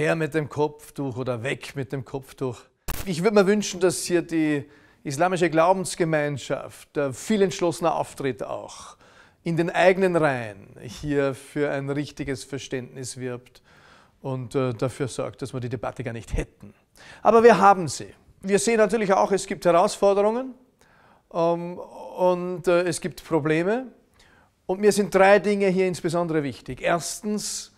her mit dem Kopftuch oder weg mit dem Kopftuch. Ich würde mir wünschen, dass hier die islamische Glaubensgemeinschaft viel entschlossener auftritt auch in den eigenen Reihen hier für ein richtiges Verständnis wirbt und äh, dafür sorgt, dass wir die Debatte gar nicht hätten. Aber wir haben sie. Wir sehen natürlich auch, es gibt Herausforderungen ähm, und äh, es gibt Probleme. Und mir sind drei Dinge hier insbesondere wichtig. Erstens,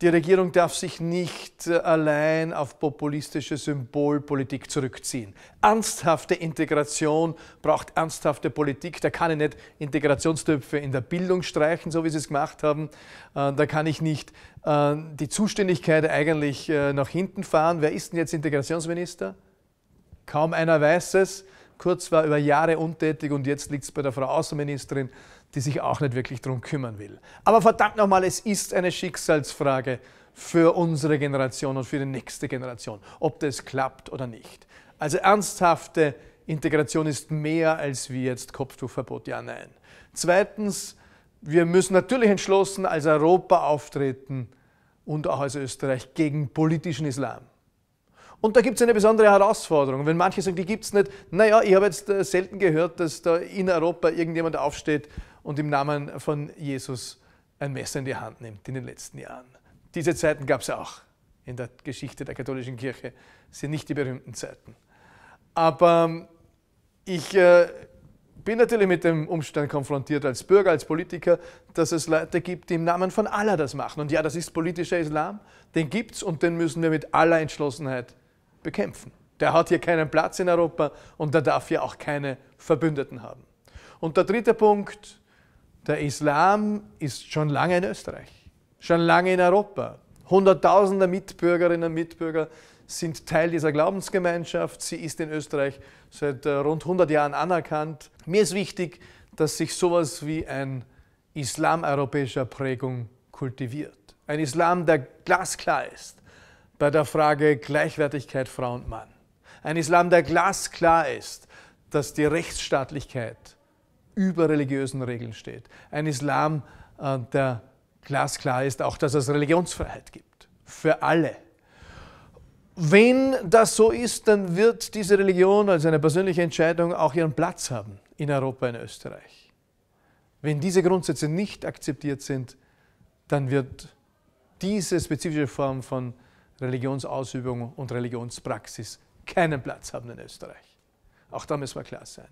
die Regierung darf sich nicht allein auf populistische Symbolpolitik zurückziehen. Ernsthafte Integration braucht ernsthafte Politik. Da kann ich nicht Integrationstöpfe in der Bildung streichen, so wie sie es gemacht haben. Äh, da kann ich nicht äh, die Zuständigkeit eigentlich äh, nach hinten fahren. Wer ist denn jetzt Integrationsminister? Kaum einer weiß es. Kurz war über Jahre untätig und jetzt liegt es bei der Frau Außenministerin, die sich auch nicht wirklich darum kümmern will. Aber verdammt nochmal, es ist eine Schicksalsfrage für unsere Generation und für die nächste Generation, ob das klappt oder nicht. Also ernsthafte Integration ist mehr als wie jetzt Kopftuchverbot, ja, nein. Zweitens, wir müssen natürlich entschlossen als Europa auftreten und auch als Österreich gegen politischen Islam. Und da gibt es eine besondere Herausforderung. Wenn manche sagen, die gibt es nicht, naja, ich habe jetzt äh, selten gehört, dass da in Europa irgendjemand aufsteht und im Namen von Jesus ein Messer in die Hand nimmt in den letzten Jahren. Diese Zeiten gab es auch in der Geschichte der katholischen Kirche. Das sind nicht die berühmten Zeiten. Aber ähm, ich äh, bin natürlich mit dem Umstand konfrontiert als Bürger, als Politiker, dass es Leute gibt, die im Namen von Allah das machen. Und ja, das ist politischer Islam, den gibt es und den müssen wir mit aller Entschlossenheit bekämpfen. Der hat hier keinen Platz in Europa und der darf hier auch keine Verbündeten haben. Und der dritte Punkt, der Islam ist schon lange in Österreich, schon lange in Europa. Hunderttausende Mitbürgerinnen und Mitbürger sind Teil dieser Glaubensgemeinschaft. Sie ist in Österreich seit äh, rund 100 Jahren anerkannt. Mir ist wichtig, dass sich sowas wie ein Islam europäischer Prägung kultiviert. Ein Islam, der glasklar ist, bei der Frage Gleichwertigkeit Frau und Mann. Ein Islam, der glasklar ist, dass die Rechtsstaatlichkeit über religiösen Regeln steht. Ein Islam, äh, der glasklar ist, auch dass es Religionsfreiheit gibt. Für alle. Wenn das so ist, dann wird diese Religion als eine persönliche Entscheidung auch ihren Platz haben in Europa, in Österreich. Wenn diese Grundsätze nicht akzeptiert sind, dann wird diese spezifische Form von Religionsausübung und Religionspraxis keinen Platz haben in Österreich. Auch da müssen wir klar sein.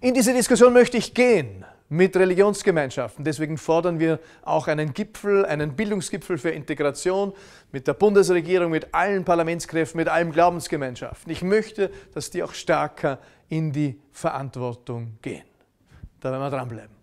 In diese Diskussion möchte ich gehen mit Religionsgemeinschaften. Deswegen fordern wir auch einen Gipfel, einen Bildungsgipfel für Integration mit der Bundesregierung, mit allen Parlamentskräften, mit allen Glaubensgemeinschaften. Ich möchte, dass die auch stärker in die Verantwortung gehen. Da werden wir dranbleiben.